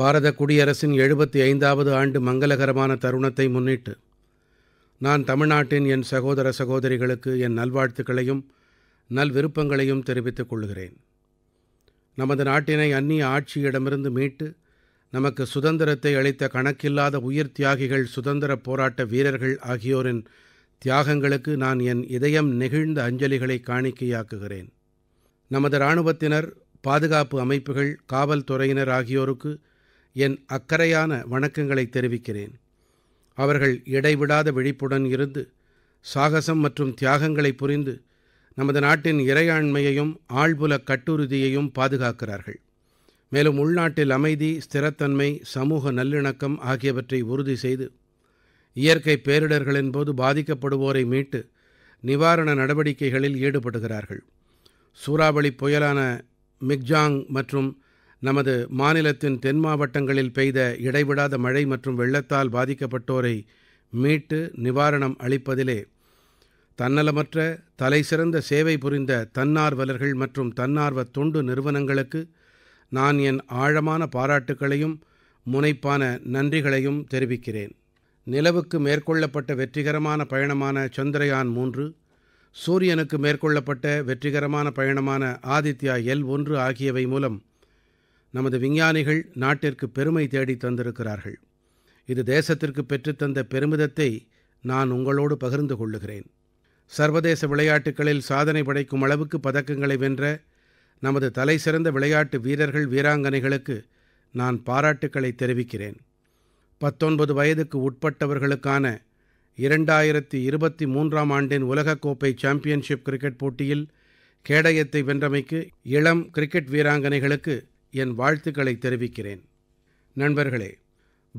பாரத குடியரசின் எழுபத்தி ஐந்தாவது ஆண்டு மங்களகரமான தருணத்தை முன்னிட்டு நான் தமிழ்நாட்டின் என் சகோதர சகோதரிகளுக்கு என் நல்வாழ்த்துக்களையும் நல்விருப்பங்களையும் தெரிவித்துக் கொள்கிறேன் நமது நாட்டினை அந்நிய ஆட்சியிடமிருந்து மீட்டு நமக்கு சுதந்திரத்தை அளித்த கணக்கில்லாத உயிர் தியாகிகள் சுதந்திர போராட்ட வீரர்கள் ஆகியோரின் தியாகங்களுக்கு நான் என் இதயம் நெகிழ்ந்த அஞ்சலிகளை காணிக்கையாக்குகிறேன் நமது இராணுவத்தினர் பாதுகாப்பு அமைப்புகள் காவல்துறையினர் ஆகியோருக்கு என் அக்கறையான வணக்கங்களை தெரிவிக்கிறேன் அவர்கள் இடைவிடாத விழிப்புடன் இருந்து சாகசம் மற்றும் தியாகங்களை புரிந்து நமது நாட்டின் இறையாண்மையையும் ஆழ்புல கட்டுறுதியையும் பாதுகாக்கிறார்கள் மேலும் உள்நாட்டில் அமைதி ஸ்திரத்தன்மை சமூக நல்லிணக்கம் ஆகியவற்றை உறுதி செய்து இயற்கை பேரிடர்களின் போது பாதிக்கப்படுவோரை மீட்டு நிவாரண நடவடிக்கைகளில் ஈடுபடுகிறார்கள் சூறாவளி புயலான மிக்ஜாங் மற்றும் நமது மாநிலத்தின் தென் மாவட்டங்களில் பெய்த இடைவிடாத மழை மற்றும் வெள்ளத்தால் பாதிக்கப்பட்டோரை மீட்டு நிவாரணம் அளிப்பதிலே தன்னலமற்ற தலைசிறந்த சேவை புரிந்த தன்னார்வலர்கள் மற்றும் தன்னார்வ தொண்டு நிறுவனங்களுக்கு நான் என் ஆழமான பாராட்டுக்களையும் முனைப்பான நன்றிகளையும் தெரிவிக்கிறேன் நிலவுக்கு மேற்கொள்ளப்பட்ட வெற்றிகரமான பயணமான சந்திரயான் மூன்று சூரியனுக்கு மேற்கொள்ளப்பட்ட வெற்றிகரமான பயணமான ஆதித்யா எல் ஒன்று ஆகியவை மூலம் நமது விஞ்ஞானிகள் நாட்டிற்கு பெருமை தேடித் தந்திருக்கிறார்கள் இது தேசத்திற்கு பெற்றுத்தந்த பெருமிதத்தை நான் உங்களோடு பகிர்ந்து கொள்ளுகிறேன் சர்வதேச விளையாட்டுகளில் சாதனை படைக்கும் அளவுக்கு பதக்கங்களை வென்ற நமது தலை சிறந்த விளையாட்டு வீரர்கள் வீராங்கனைகளுக்கு நான் பாராட்டுக்களை தெரிவிக்கிறேன் பத்தொன்பது வயதுக்கு உட்பட்டவர்களுக்கான இரண்டாயிரத்தி இருபத்தி மூன்றாம் ஆண்டின் உலகக்கோப்பை சாம்பியன்ஷிப் கிரிக்கெட் போட்டியில் கேடயத்தை வென்றமைக்கு இளம் கிரிக்கெட் வீராங்கனைகளுக்கு என் வாழ்த்துக்களை தெரிவிக்கிறேன் நண்பர்களே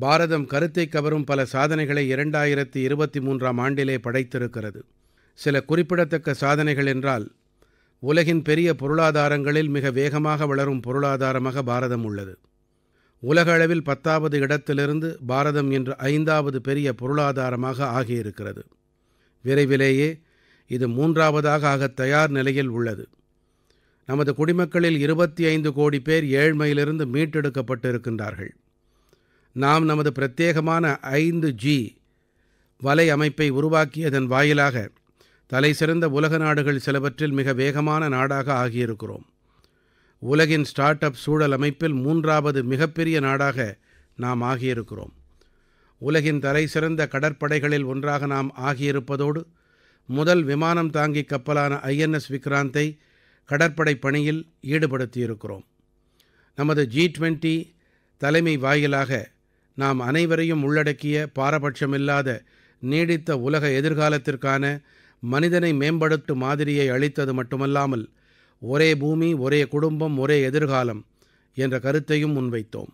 பாரதம் கருத்தை கவரும் பல சாதனைகளை இரண்டாயிரத்தி இருபத்தி மூன்றாம் ஆண்டிலே படைத்திருக்கிறது சில குறிப்பிடத்தக்க சாதனைகள் என்றால் உலகின் பெரிய பொருளாதாரங்களில் மிக வேகமாக வளரும் பொருளாதாரமாக பாரதம் உள்ளது உலக அளவில் பத்தாவது இடத்திலிருந்து பாரதம் இன்று ஐந்தாவது பெரிய பொருளாதாரமாக ஆகியிருக்கிறது விரைவிலேயே இது மூன்றாவதாக ஆக தயார் நிலையில் உள்ளது நமது குடிமக்களில் இருபத்தி ஐந்து கோடி பேர் ஏழ்மையிலிருந்து மீட்டெடுக்கப்பட்டிருக்கின்றார்கள் நாம் நமது பிரத்யேகமான ஐந்து ஜி வலை அமைப்பை உருவாக்கியதன் வாயிலாக தலை சிறந்த உலக நாடுகள் சிலவற்றில் மிக வேகமான நாடாக ஆகியிருக்கிறோம் உலகின் ஸ்டார்ட் அப் சூழல் அமைப்பில் மூன்றாவது மிகப்பெரிய நாடாக நாம் ஆகியிருக்கிறோம் உலகின் தலை சிறந்த கடற்படைகளில் ஒன்றாக நாம் ஆகியிருப்பதோடு முதல் விமானம் தாங்கி கப்பலான ஐஎன்எஸ் விக்ராந்தை கடற்படை பணியில் ஈடுபடுத்தியிருக்கிறோம் நமது ஜி டுவெண்ட்டி தலைமை வாயிலாக நாம் அனைவரையும் உள்ளடக்கிய பாரபட்சமில்லாத நீடித்த உலக எதிர்காலத்திற்கான மனிதனை மேம்படுத்தும் மாதிரியை அளித்தது மட்டுமல்லாமல் ஒரே பூமி ஒரே குடும்பம் ஒரே எதிர்காலம் என்ற கருத்தையும் முன்வைத்தோம்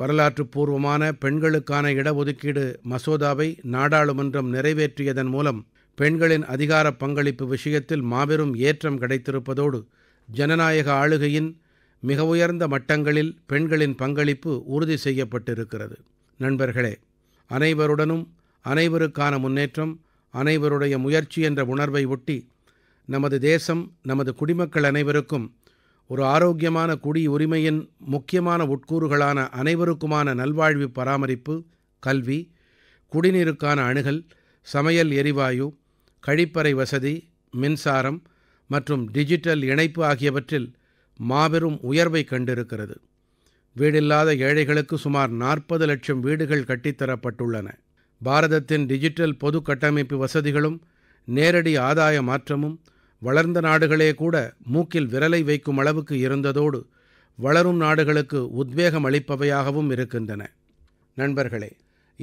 வரலாற்று பூர்வமான பெண்களுக்கான இடஒதுக்கீடு மசோதாவை நாடாளுமன்றம் நிறைவேற்றியதன் மூலம் பெண்களின் அதிகார பங்களிப்பு விஷயத்தில் மாபெரும் ஏற்றம் கிடைத்திருப்பதோடு ஜனநாயக ஆளுகையின் மிக உயர்ந்த மட்டங்களில் பெண்களின் பங்களிப்பு உறுதி செய்யப்பட்டிருக்கிறது நண்பர்களே அனைவருடனும் அனைவருக்கான முன்னேற்றம் அனைவருடைய முயற்சி என்ற உணர்வை ஒட்டி நமது தேசம் நமது குடிமக்கள் அனைவருக்கும் ஒரு ஆரோக்கியமான குடி உரிமையின் முக்கியமான உட்கூறுகளான அனைவருக்குமான நல்வாழ்வு பராமரிப்பு கல்வி குடிநீருக்கான அணுகல் சமையல் எரிவாயு கழிப்பறை வசதி மின்சாரம் மற்றும் டிஜிட்டல் இணைப்பு ஆகியவற்றில் மாபெரும் உயர்வை கண்டிருக்கிறது வீடில்லாத ஏழைகளுக்கு சுமார் நாற்பது லட்சம் வீடுகள் கட்டித்தரப்பட்டுள்ளன பாரதத்தின் டிஜிட்டல் பொது கட்டமைப்பு வசதிகளும் நேரடி ஆதாய மாற்றமும் வளர்ந்த நாடுகளே கூட மூக்கில் விரலை வைக்கும் அளவுக்கு இருந்ததோடு வளரும் நாடுகளுக்கு உத்வேகம் அளிப்பவையாகவும் இருக்கின்றன நண்பர்களே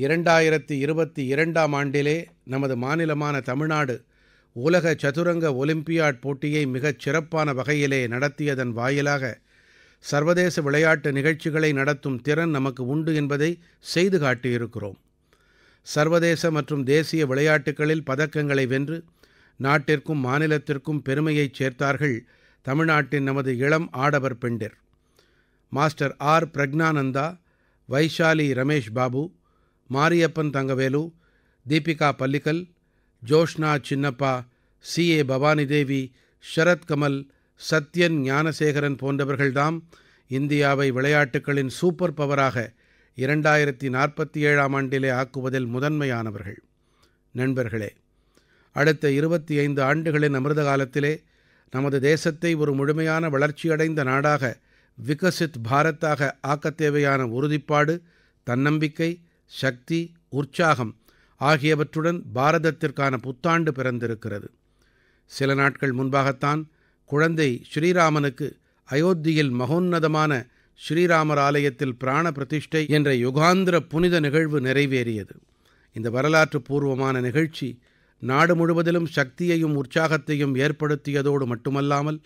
இரண்டாயிரத்தி இருபத்தி இரண்டாம் ஆண்டிலே நமது மாநிலமான தமிழ்நாடு உலக சதுரங்க ஒலிம்பியாட் போட்டியை மிகச் சிறப்பான வகையிலே நடத்தியதன் வாயிலாக சர்வதேச விளையாட்டு நிகழ்ச்சிகளை நடத்தும் திறன் நமக்கு உண்டு என்பதை செய்து காட்டியிருக்கிறோம் சர்வதேச மற்றும் தேசிய விளையாட்டுகளில் பதக்கங்களை வென்று நாட்டிற்கும் மாநிலத்திற்கும் பெருமையைச் சேர்த்தார்கள் தமிழ்நாட்டின் நமது இளம் ஆடவர் பெண்டிர் master R Praggnanandhaa Vaishali Ramesh Babu Mariyappan Thangavelu Deepika Pallikal Joshna Chinappa C A Devi Sharath Kamal Sathiyan Gnanasekaran போன்றவர்கள்தாம் இந்தியாவை விளையாட்டுக்களின் சூப்பர் பவராக இரண்டாயிரத்தி நாற்பத்தி ஏழாம் ஆண்டிலே ஆக்குவதில் முதன்மையானவர்கள் நண்பர்களே அடுத்த இருபத்தி ஐந்து ஆண்டுகளின் அமிர்த காலத்திலே நமது தேசத்தை ஒரு முழுமையான வளர்ச்சியடைந்த நாடாக விகசித் பாரத்தாக ஆக்கத் தேவையான உறுதிப்பாடு தன்னம்பிக்கை சக்தி உற்சாகம் ஆகியவற்றுடன் பாரதத்திற்கான புத்தாண்டு பிறந்திருக்கிறது சில நாட்கள் முன்பாகத்தான் குழந்தை ஸ்ரீராமனுக்கு அயோத்தியில் மகோன்னதமான ஸ்ரீராமர் ஆலயத்தில் பிராண பிரதிஷ்டை என்ற யுகாந்திர புனித நிகழ்வு நிறைவேறியது இந்த வரலாற்று பூர்வமான நிகழ்ச்சி நாடு முழுவதிலும் சக்தியையும் உற்சாகத்தையும் ஏற்படுத்தியதோடு மட்டுமல்லாமல்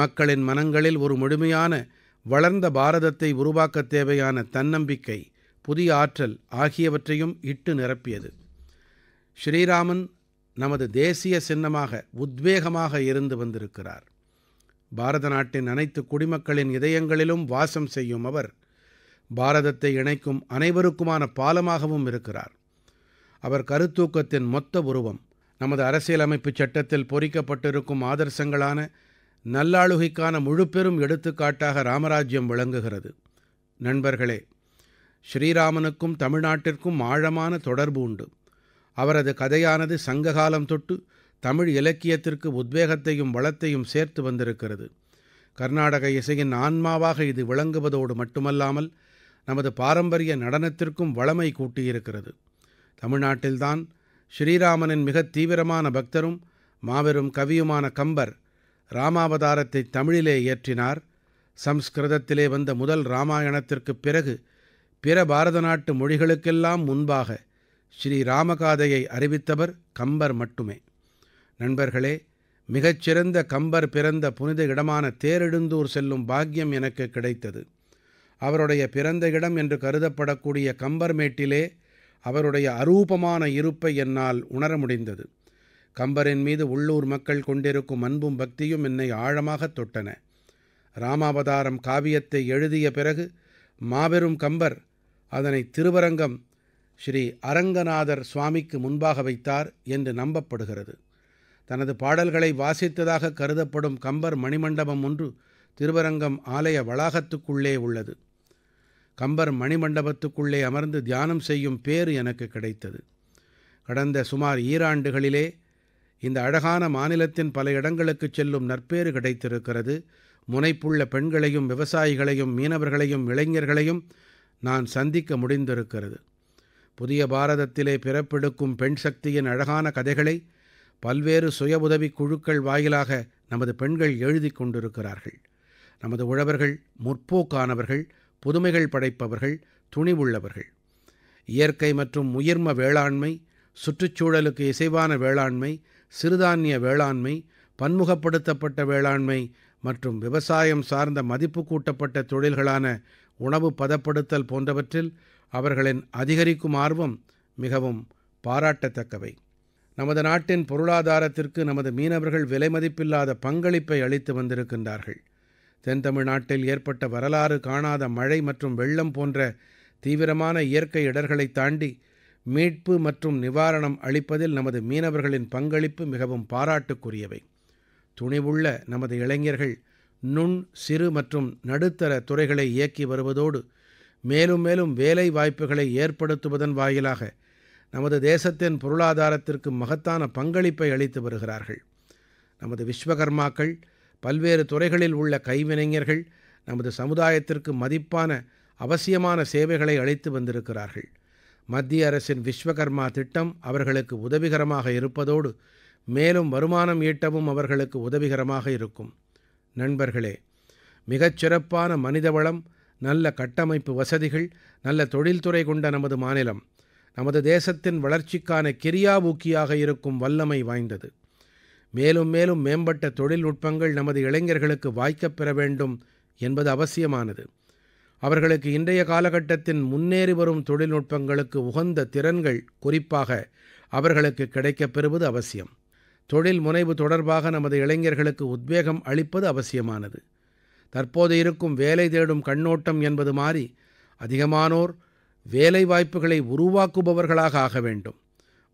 மக்களின் மனங்களில் ஒரு முழுமையான வளர்ந்த பாரதத்தை உருவாக்கத் தேவையான தன்னம்பிக்கை புதிய ஆற்றல் ஆகியவற்றையும் இட்டு நிரப்பியது ஸ்ரீராமன் நமது தேசிய சின்னமாக உத்வேகமாக இருந்து வந்திருக்கிறார் பாரத நாட்டின் அனைத்து குடிமக்களின் இதயங்களிலும் வாசம் செய்யும் அவர் பாரதத்தை இணைக்கும் அனைவருக்குமான பாலமாகவும் இருக்கிறார் அவர் கருத்தூக்கத்தின் மொத்த உருவம் நமது அரசியலமைப்பு சட்டத்தில் பொறிக்கப்பட்டிருக்கும் ஆதர்சங்களான நல்லாளுகைக்கான முழுப்பெரும் எடுத்துக்காட்டாக ராமராஜ்யம் விளங்குகிறது நண்பர்களே ஸ்ரீராமனுக்கும் தமிழ்நாட்டிற்கும் ஆழமான தொடர்பு உண்டு அவரது கதையானது சங்ககாலம் தொட்டு தமிழ் இலக்கியத்திற்கு உத்வேகத்தையும் வளத்தையும் சேர்த்து வந்திருக்கிறது கர்நாடக இசையின் ஆன்மாவாக இது விளங்குவதோடு மட்டுமல்லாமல் நமது பாரம்பரிய நடனத்திற்கும் வளமை கூட்டியிருக்கிறது தமிழ்நாட்டில்தான் ஸ்ரீராமனின் மிக தீவிரமான பக்தரும் மாபெரும் கவியுமான கம்பர் ராமாவதாரத்தை தமிழிலே இயற்றினார் சம்ஸ்கிருதத்திலே வந்த முதல் ராமாயணத்திற்கு பிறகு பிற பாரத நாட்டு மொழிகளுக்கெல்லாம் முன்பாக ஸ்ரீ ராமகாதையை அறிவித்தவர் கம்பர் மட்டுமே நண்பர்களே மிகச்சிறந்த கம்பர் பிறந்த புனித இடமான தேரெழுந்தூர் செல்லும் பாக்கியம் எனக்கு கிடைத்தது அவருடைய பிறந்த இடம் என்று கருதப்படக்கூடிய கம்பர்மேட்டிலே அவருடைய அரூபமான இருப்பை என்னால் உணர முடிந்தது கம்பரின் மீது உள்ளூர் மக்கள் கொண்டிருக்கும் அன்பும் பக்தியும் என்னை ஆழமாக தொட்டன ராமாவதாரம் காவியத்தை எழுதிய பிறகு மாபெரும் கம்பர் அதனை திருவரங்கம் ஸ்ரீ அரங்கநாதர் சுவாமிக்கு முன்பாக வைத்தார் என்று நம்பப்படுகிறது தனது பாடல்களை வாசித்ததாக கருதப்படும் கம்பர் மணிமண்டபம் ஒன்று திருவரங்கம் ஆலய வளாகத்துக்குள்ளே உள்ளது கம்பர் மணிமண்டபத்துக்குள்ளே அமர்ந்து தியானம் செய்யும் பேறு எனக்கு கிடைத்தது கடந்த சுமார் ஈராண்டுகளிலே இந்த அழகான மாநிலத்தின் பல இடங்களுக்கு செல்லும் நற்பேறு கிடைத்திருக்கிறது முனைப்புள்ள பெண்களையும் விவசாயிகளையும் மீனவர்களையும் இளைஞர்களையும் நான் சந்திக்க முடிந்திருக்கிறது புதிய பாரதத்திலே பிறப்பெடுக்கும் பெண் சக்தியின் அழகான கதைகளை பல்வேறு சுய உதவிக் குழுக்கள் வாயிலாக நமது பெண்கள் எழுதி கொண்டிருக்கிறார்கள் நமது உழவர்கள் முற்போக்கானவர்கள் புதுமைகள் படைப்பவர்கள் துணிவுள்ளவர்கள் இயற்கை மற்றும் உயிர்ம வேளாண்மை சுற்றுச்சூழலுக்கு இசைவான வேளாண்மை சிறுதானிய வேளாண்மை பன்முகப்படுத்தப்பட்ட வேளாண்மை மற்றும் விவசாயம் சார்ந்த மதிப்பு கூட்டப்பட்ட தொழில்களான உணவு பதப்படுத்தல் போன்றவற்றில் அவர்களின் அதிகரிக்கும் ஆர்வம் மிகவும் பாராட்டத்தக்கவை நமது நாட்டின் பொருளாதாரத்திற்கு நமது மீனவர்கள் விலைமதிப்பில்லாத பங்களிப்பை அளித்து வந்திருக்கின்றார்கள் தென்தமிழ்நாட்டில் ஏற்பட்ட வரலாறு காணாத மழை மற்றும் வெள்ளம் போன்ற தீவிரமான இயற்கை இடர்களை தாண்டி மீட்பு மற்றும் நிவாரணம் அளிப்பதில் நமது மீனவர்களின் பங்களிப்பு மிகவும் பாராட்டுக்குரியவை துணிவுள்ள நமது இளைஞர்கள் நுண் சிறு மற்றும் நடுத்தர துறைகளை இயக்கி வருவதோடு மேலும் மேலும் வேலை வாய்ப்புகளை ஏற்படுத்துவதன் வாயிலாக நமது தேசத்தின் பொருளாதாரத்திற்கு மகத்தான பங்களிப்பை அளித்து வருகிறார்கள் நமது விஸ்வகர்மாக்கள் பல்வேறு துறைகளில் உள்ள கைவினைஞர்கள் நமது சமுதாயத்திற்கு மதிப்பான அவசியமான சேவைகளை அளித்து வந்திருக்கிறார்கள் மத்திய அரசின் விஸ்வகர்மா திட்டம் அவர்களுக்கு உதவிகரமாக இருப்பதோடு மேலும் வருமானம் ஈட்டவும் அவர்களுக்கு உதவிகரமாக இருக்கும் நண்பர்களே மிகச் சிறப்பான மனிதவளம் நல்ல கட்டமைப்பு வசதிகள் நல்ல தொழில்துறை கொண்ட நமது மாநிலம் நமது தேசத்தின் வளர்ச்சிக்கான ஊக்கியாக இருக்கும் வல்லமை வாய்ந்தது மேலும் மேலும் மேம்பட்ட தொழில்நுட்பங்கள் நமது இளைஞர்களுக்கு வாய்க்கப் பெற வேண்டும் என்பது அவசியமானது அவர்களுக்கு இன்றைய காலகட்டத்தின் முன்னேறி வரும் தொழில்நுட்பங்களுக்கு உகந்த திறன்கள் குறிப்பாக அவர்களுக்கு கிடைக்கப் பெறுவது அவசியம் தொழில் முனைவு தொடர்பாக நமது இளைஞர்களுக்கு உத்வேகம் அளிப்பது அவசியமானது தற்போது இருக்கும் வேலை தேடும் கண்ணோட்டம் என்பது மாறி அதிகமானோர் வேலை வாய்ப்புகளை உருவாக்குபவர்களாக ஆக வேண்டும்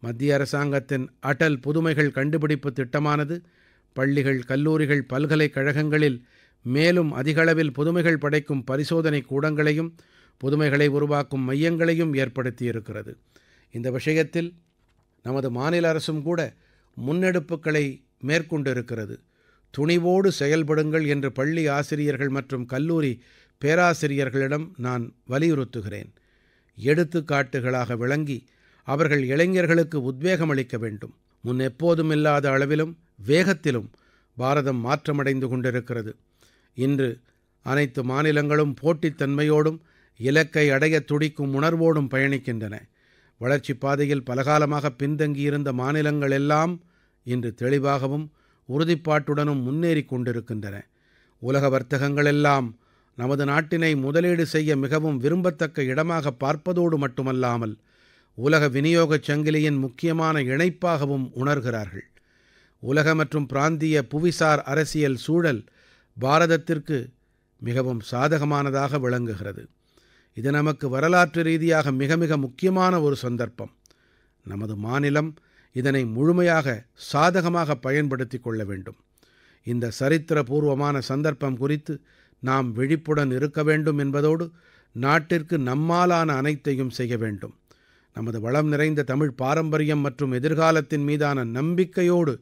மத்திய அரசாங்கத்தின் அடல் புதுமைகள் கண்டுபிடிப்பு திட்டமானது பள்ளிகள் கல்லூரிகள் பல்கலைக்கழகங்களில் மேலும் அதிகளவில் புதுமைகள் படைக்கும் பரிசோதனை கூடங்களையும் புதுமைகளை உருவாக்கும் மையங்களையும் ஏற்படுத்தியிருக்கிறது இந்த விஷயத்தில் நமது மாநில அரசும் கூட முன்னெடுப்புகளை மேற்கொண்டிருக்கிறது துணிவோடு செயல்படுங்கள் என்று பள்ளி ஆசிரியர்கள் மற்றும் கல்லூரி பேராசிரியர்களிடம் நான் வலியுறுத்துகிறேன் எடுத்துக்காட்டுகளாக விளங்கி அவர்கள் இளைஞர்களுக்கு உத்வேகம் அளிக்க வேண்டும் முன் எப்போதும் இல்லாத அளவிலும் வேகத்திலும் பாரதம் மாற்றமடைந்து கொண்டிருக்கிறது இன்று அனைத்து மாநிலங்களும் போட்டித்தன்மையோடும் இலக்கை அடைய துடிக்கும் உணர்வோடும் பயணிக்கின்றன வளர்ச்சிப் பாதையில் பலகாலமாக பின்தங்கியிருந்த மாநிலங்கள் எல்லாம் இன்று தெளிவாகவும் உறுதிப்பாட்டுடனும் முன்னேறிக் கொண்டிருக்கின்றன உலக வர்த்தகங்களெல்லாம் நமது நாட்டினை முதலீடு செய்ய மிகவும் விரும்பத்தக்க இடமாக பார்ப்பதோடு மட்டுமல்லாமல் உலக விநியோகச் சங்கிலியின் முக்கியமான இணைப்பாகவும் உணர்கிறார்கள் உலக மற்றும் பிராந்திய புவிசார் அரசியல் சூழல் பாரதத்திற்கு மிகவும் சாதகமானதாக விளங்குகிறது இது நமக்கு வரலாற்று ரீதியாக மிக மிக முக்கியமான ஒரு சந்தர்ப்பம் நமது மாநிலம் இதனை முழுமையாக சாதகமாக பயன்படுத்திக் கொள்ள வேண்டும் இந்த சரித்திரபூர்வமான சந்தர்ப்பம் குறித்து நாம் விழிப்புடன் இருக்க வேண்டும் என்பதோடு நாட்டிற்கு நம்மாலான அனைத்தையும் செய்ய வேண்டும் நமது வளம் நிறைந்த தமிழ் பாரம்பரியம் மற்றும் எதிர்காலத்தின் மீதான நம்பிக்கையோடு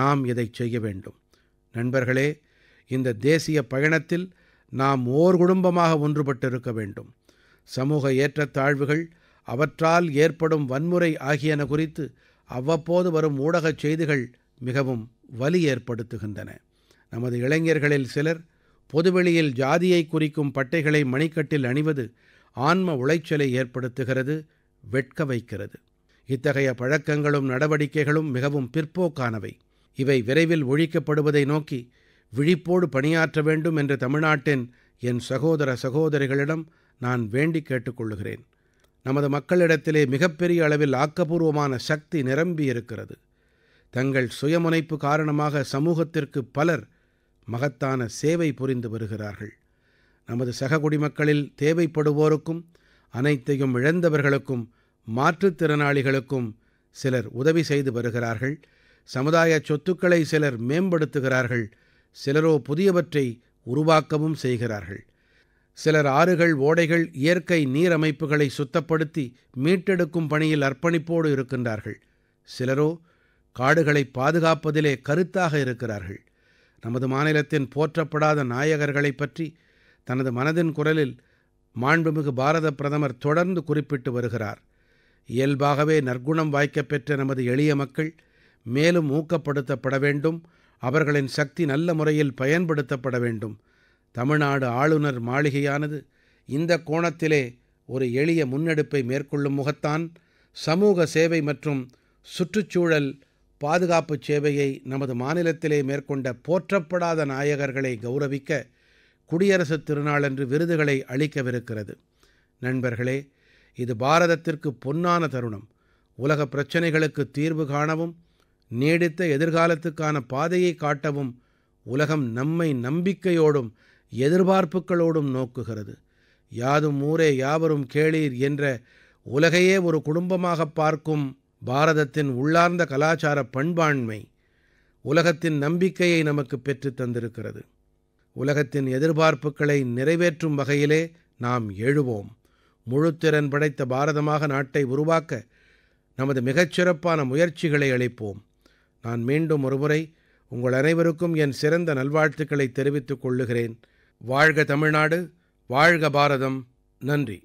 நாம் இதை செய்ய வேண்டும் நண்பர்களே இந்த தேசிய பயணத்தில் நாம் ஓர் குடும்பமாக ஒன்றுபட்டிருக்க வேண்டும் சமூக ஏற்றத்தாழ்வுகள் அவற்றால் ஏற்படும் வன்முறை ஆகியன குறித்து அவ்வப்போது வரும் ஊடகச் செய்திகள் மிகவும் வலி ஏற்படுத்துகின்றன நமது இளைஞர்களில் சிலர் பொதுவெளியில் ஜாதியை குறிக்கும் பட்டைகளை மணிக்கட்டில் அணிவது ஆன்ம உளைச்சலை ஏற்படுத்துகிறது வெட்க வைக்கிறது இத்தகைய பழக்கங்களும் நடவடிக்கைகளும் மிகவும் பிற்போக்கானவை இவை விரைவில் ஒழிக்கப்படுவதை நோக்கி விழிப்போடு பணியாற்ற வேண்டும் என்று தமிழ்நாட்டின் என் சகோதர சகோதரிகளிடம் நான் வேண்டிக் கேட்டுக்கொள்கிறேன் நமது மக்களிடத்திலே மிகப்பெரிய அளவில் ஆக்கப்பூர்வமான சக்தி நிரம்பியிருக்கிறது தங்கள் சுயமுனைப்பு காரணமாக சமூகத்திற்கு பலர் மகத்தான சேவை புரிந்து வருகிறார்கள் நமது சக குடிமக்களில் தேவைப்படுவோருக்கும் அனைத்தையும் இழந்தவர்களுக்கும் மாற்றுத்திறனாளிகளுக்கும் சிலர் உதவி செய்து வருகிறார்கள் சமுதாய சொத்துக்களை சிலர் மேம்படுத்துகிறார்கள் சிலரோ புதியவற்றை உருவாக்கவும் செய்கிறார்கள் சிலர் ஆறுகள் ஓடைகள் இயற்கை நீரமைப்புகளை சுத்தப்படுத்தி மீட்டெடுக்கும் பணியில் அர்ப்பணிப்போடு இருக்கின்றார்கள் சிலரோ காடுகளை பாதுகாப்பதிலே கருத்தாக இருக்கிறார்கள் நமது மாநிலத்தின் போற்றப்படாத நாயகர்களை பற்றி தனது மனதின் குரலில் மாண்புமிகு பாரத பிரதமர் தொடர்ந்து குறிப்பிட்டு வருகிறார் இயல்பாகவே நற்குணம் வாய்க்கப்பெற்ற பெற்ற நமது எளிய மக்கள் மேலும் ஊக்கப்படுத்தப்பட வேண்டும் அவர்களின் சக்தி நல்ல முறையில் பயன்படுத்தப்பட வேண்டும் தமிழ்நாடு ஆளுநர் மாளிகையானது இந்த கோணத்திலே ஒரு எளிய முன்னெடுப்பை மேற்கொள்ளும் முகத்தான் சமூக சேவை மற்றும் சுற்றுச்சூழல் பாதுகாப்பு சேவையை நமது மாநிலத்திலே மேற்கொண்ட போற்றப்படாத நாயகர்களை கௌரவிக்க குடியரசுத் திருநாளன்று விருதுகளை அளிக்கவிருக்கிறது நண்பர்களே இது பாரதத்திற்கு பொன்னான தருணம் உலக பிரச்சினைகளுக்கு தீர்வு காணவும் நீடித்த எதிர்காலத்துக்கான பாதையை காட்டவும் உலகம் நம்மை நம்பிக்கையோடும் எதிர்பார்ப்புகளோடும் நோக்குகிறது யாதும் ஊரே யாவரும் கேளீர் என்ற உலகையே ஒரு குடும்பமாக பார்க்கும் பாரதத்தின் உள்ளார்ந்த கலாச்சார பண்பாண்மை உலகத்தின் நம்பிக்கையை நமக்கு பெற்றுத் தந்திருக்கிறது உலகத்தின் எதிர்பார்ப்புகளை நிறைவேற்றும் வகையிலே நாம் எழுவோம் முழுத்திறன் படைத்த பாரதமாக நாட்டை உருவாக்க நமது மிகச்சிறப்பான முயற்சிகளை அளிப்போம் நான் மீண்டும் ஒருமுறை உங்கள் அனைவருக்கும் என் சிறந்த நல்வாழ்த்துக்களை தெரிவித்துக் கொள்ளுகிறேன் வாழ்க தமிழ்நாடு வாழ்க பாரதம் நன்றி